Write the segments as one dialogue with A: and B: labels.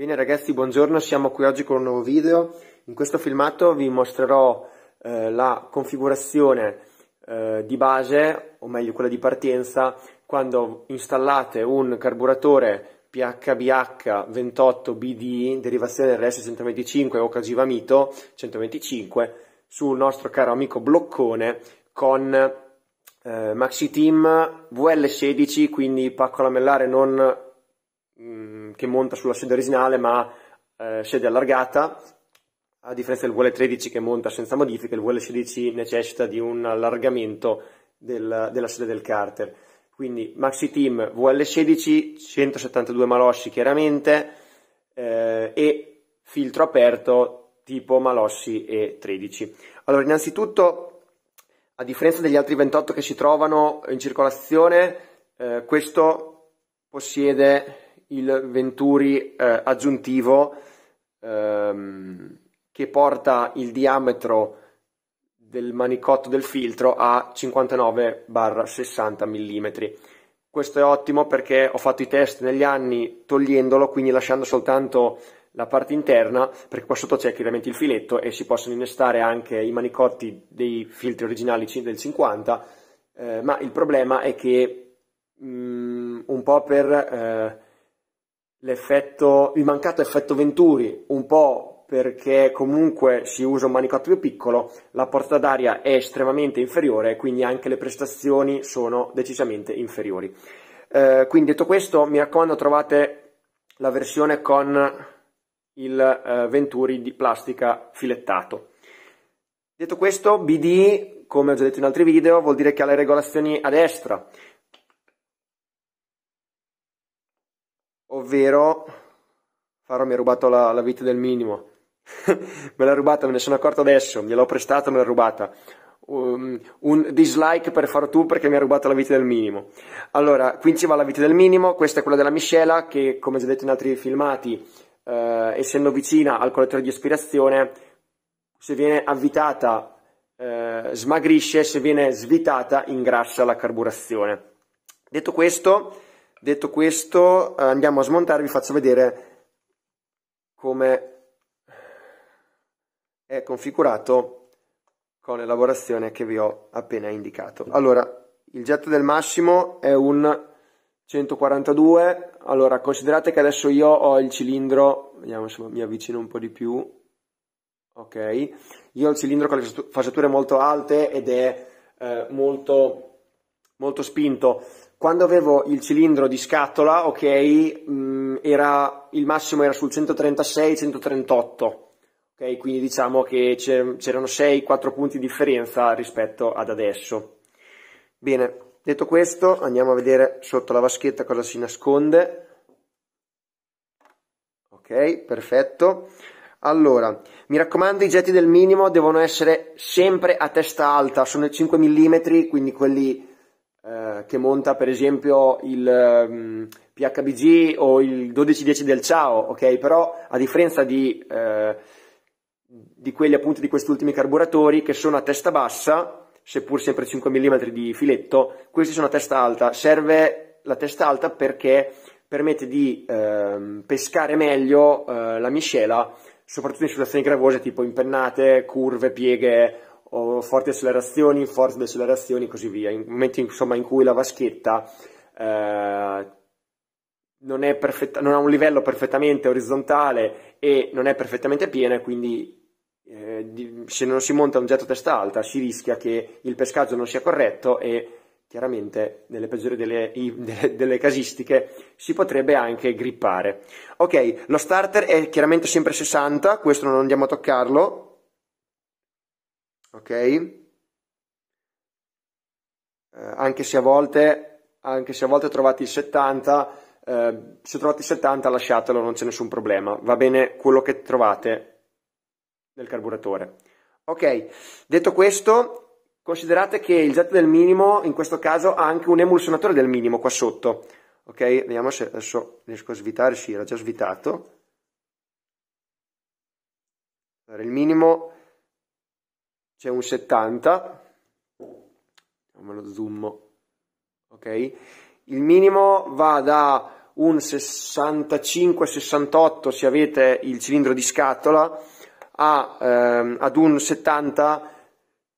A: Bene ragazzi, buongiorno, siamo qui oggi con un nuovo video. In questo filmato vi mostrerò eh, la configurazione eh, di base, o meglio quella di partenza, quando installate un carburatore PHBH28BD, derivazione RS125 o Cagiva 125, sul nostro caro amico Bloccone con eh, Maxi Team VL16, quindi pacco lamellare non Mm, che monta sulla sede originale ma eh, sede allargata, a differenza del VL13 che monta senza modifiche, il VL16 necessita di un allargamento del, della sede del carter. Quindi Maxi Team VL16, 172 malossi chiaramente eh, e filtro aperto tipo malossi e 13. Allora, innanzitutto, a differenza degli altri 28 che si trovano in circolazione, eh, questo possiede il Venturi eh, aggiuntivo ehm, che porta il diametro del manicotto del filtro a 59-60 mm. Questo è ottimo perché ho fatto i test negli anni togliendolo, quindi lasciando soltanto la parte interna, perché qua sotto c'è chiaramente il filetto e si possono innestare anche i manicotti dei filtri originali del 50, eh, ma il problema è che mh, mm, un po' per... Eh, il mancato effetto Venturi, un po' perché comunque si usa un manicotto più piccolo, la porta d'aria è estremamente inferiore, quindi anche le prestazioni sono decisamente inferiori. Eh, quindi detto questo, mi raccomando, trovate la versione con il eh, Venturi di plastica filettato. Detto questo, BD, come ho già detto in altri video, vuol dire che ha le regolazioni a destra. ovvero Faro mi ha rubato la, la vita del minimo me l'ha rubata, me ne sono accorto adesso gliel'ho prestata, me l'ha rubata um, un dislike per Faro tu perché mi ha rubato la vita del minimo allora, qui ci va la vita del minimo questa è quella della miscela che come già detto in altri filmati eh, essendo vicina al collettore di aspirazione se viene avvitata eh, smagrisce, se viene svitata ingrassa la carburazione detto questo Detto questo, andiamo a smontare, vi faccio vedere come è configurato con l'elaborazione che vi ho appena indicato. Allora, il jet del massimo è un 142, allora considerate che adesso io ho il cilindro, vediamo se mi avvicino un po' di più, ok, io ho il cilindro con le fasciature molto alte ed è eh, molto, molto spinto, quando avevo il cilindro di scatola, ok, mh, mm, era, il massimo era sul 136-138, ok, quindi diciamo che c'erano 6-4 punti di differenza rispetto ad adesso. Bene, detto questo andiamo a vedere sotto la vaschetta cosa si nasconde. Ok, perfetto. Allora, mi raccomando, i getti del minimo devono essere sempre a testa alta, sono 5 mm, quindi quelli eh, che monta per esempio il um, ehm, PHBG o il 1210 del Ciao, ok? Però a differenza di, eh, di quelli appunto di questi ultimi carburatori che sono a testa bassa, seppur sempre 5 mm di filetto, questi sono a testa alta. Serve la testa alta perché permette di eh, pescare meglio eh, la miscela soprattutto in situazioni gravose tipo impennate, curve, pieghe o forti accelerazioni, forti decelerazioni e così via, in momenti insomma in cui la vaschetta eh, non, perfetta, non, ha un livello perfettamente orizzontale e non è perfettamente piena, quindi eh, di, se non si monta un getto testa alta si rischia che il pescaggio non sia corretto e chiaramente nelle peggiori delle, delle, delle, casistiche si potrebbe anche grippare. Ok, lo starter è chiaramente sempre 60, questo non andiamo a toccarlo, ok? Eh, anche, se volte, anche, se a volte, trovate il 70, eh, se trovate il 70 lasciatelo, non c'è nessun problema, va bene quello che trovate nel carburatore. Ok, detto questo, considerate che il jet del minimo in questo caso ha anche un emulsionatore del minimo qua sotto. Ok, vediamo se adesso riesco a svitare, sì, era già svitato. Allora, il minimo c'è un 70, me lo zoom, ok? Il minimo va da un 65-68 se avete il cilindro di scatola a, ehm, ad un 70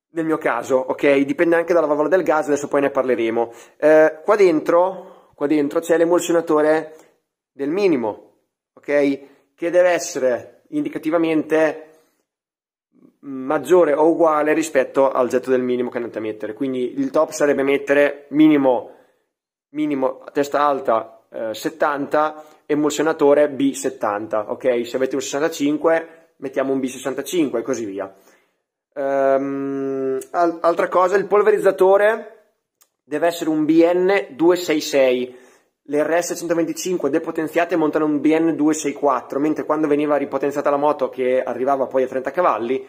A: nel mio caso, ok? Dipende anche dalla valvola del gas, adesso poi ne parleremo. Eh, qua dentro, qua dentro c'è l'emulsionatore del minimo, ok? Che deve essere indicativamente maggiore o uguale rispetto al getto del minimo che andate a mettere. Quindi il top sarebbe mettere minimo, minimo testa alta eh, 70, emulsionatore B70, ok? Se avete un 65 mettiamo un B65 e così via. Um, al altra cosa, il polverizzatore deve essere un BN266. Le RS125 depotenziate montano un BN264, mentre quando veniva ripotenziata la moto che arrivava poi a 30 cavalli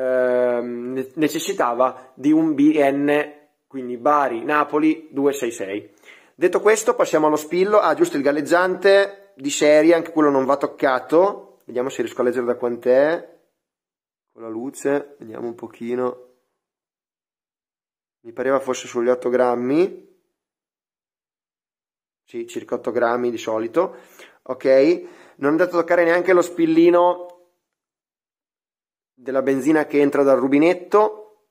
A: ehm, necessitava di un BN, quindi Bari-Napoli 266. Detto questo passiamo allo spillo, ah giusto il galleggiante di serie, anche quello non va toccato, vediamo se riesco a leggere da quant'è, con la luce, vediamo un pochino, mi pareva fosse sugli 8 grammi, sì circa 8 grammi di solito, ok, non è andato a toccare neanche lo spillino della benzina che entra dal rubinetto,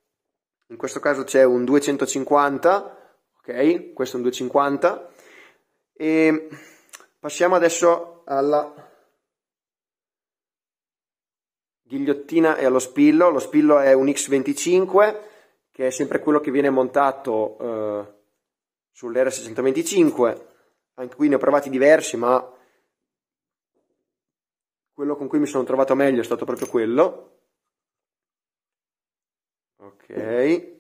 A: in questo caso c'è un 250, ok? Questo è un 250. E passiamo adesso alla ghigliottina e allo spillo. Lo spillo è un X25 che è sempre quello che viene montato eh, sull'R625. Anche qui ne ho provati diversi, ma quello con cui mi sono trovato meglio è stato proprio quello. Ok.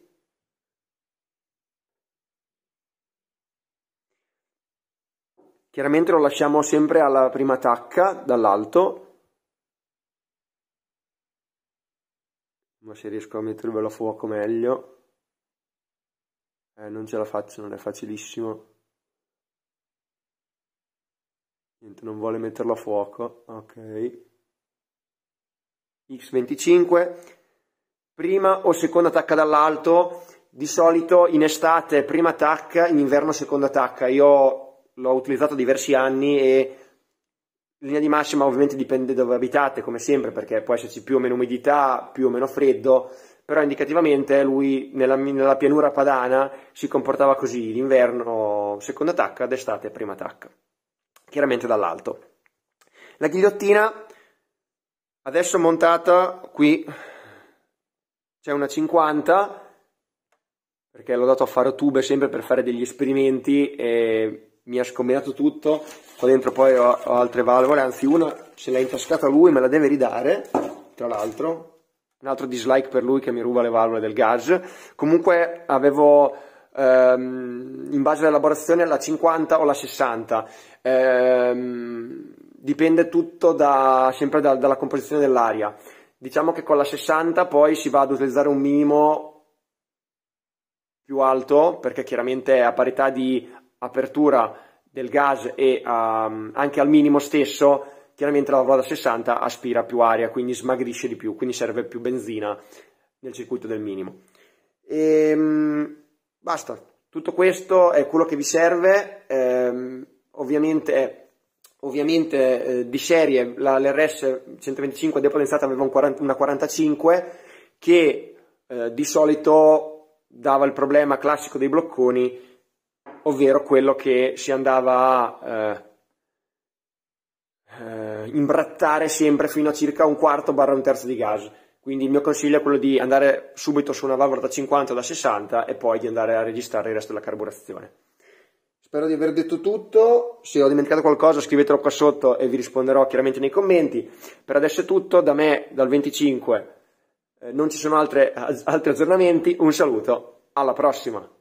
A: Chiaramente lo lasciamo sempre alla prima tacca dall'alto. Ma se riesco a mettervelo a fuoco meglio. Eh, non ce la faccio, non è facilissimo. Niente, non vuole metterlo a fuoco. Ok. X25 prima o seconda tacca dall'alto, di solito in estate prima tacca, in inverno seconda tacca. Io l'ho utilizzato diversi anni e in linea di massima ovviamente dipende dove abitate, come sempre, perché può esserci più o meno umidità, più o meno freddo, però indicativamente lui nella, nella pianura padana si comportava così, d'inverno seconda tacca, d'estate prima tacca, chiaramente dall'alto. La ghigliottina adesso montata qui c'è una 50 perché l'ho dato a fare tube sempre per fare degli esperimenti e mi ha scombinato tutto qua dentro poi ho, ho altre valvole anzi una se l'ha intascata lui me la deve ridare tra l'altro un altro dislike per lui che mi ruba le valvole del gas comunque avevo ehm, in base all'elaborazione la 50 o la 60 ehm, dipende tutto da, sempre da, dalla composizione dell'aria Diciamo che con la 60 poi si va ad utilizzare un minimo più alto perché chiaramente a parità di apertura del gas e um, anche al minimo stesso, chiaramente la ruota 60 aspira più aria, quindi smagrisce di più, quindi serve più benzina nel circuito del minimo. E, ehm, basta, tutto questo è quello che vi serve, um, ovviamente ovviamente eh, di serie la, l'RS 125 depotenzata aveva un 40, una 45 che eh, di solito dava il problema classico dei blocconi, ovvero quello che si andava a eh, eh, imbrattare sempre fino a circa un quarto barra un terzo di gas. Quindi il mio consiglio è quello di andare subito su una valvola da 50 o da 60 e poi di andare a registrare il resto della carburazione. Spero di aver detto tutto, se ho dimenticato qualcosa scrivetelo qua sotto e vi risponderò chiaramente nei commenti. Per adesso è tutto, da me dal 25 eh, non ci sono altre, altri aggiornamenti, un saluto, alla prossima!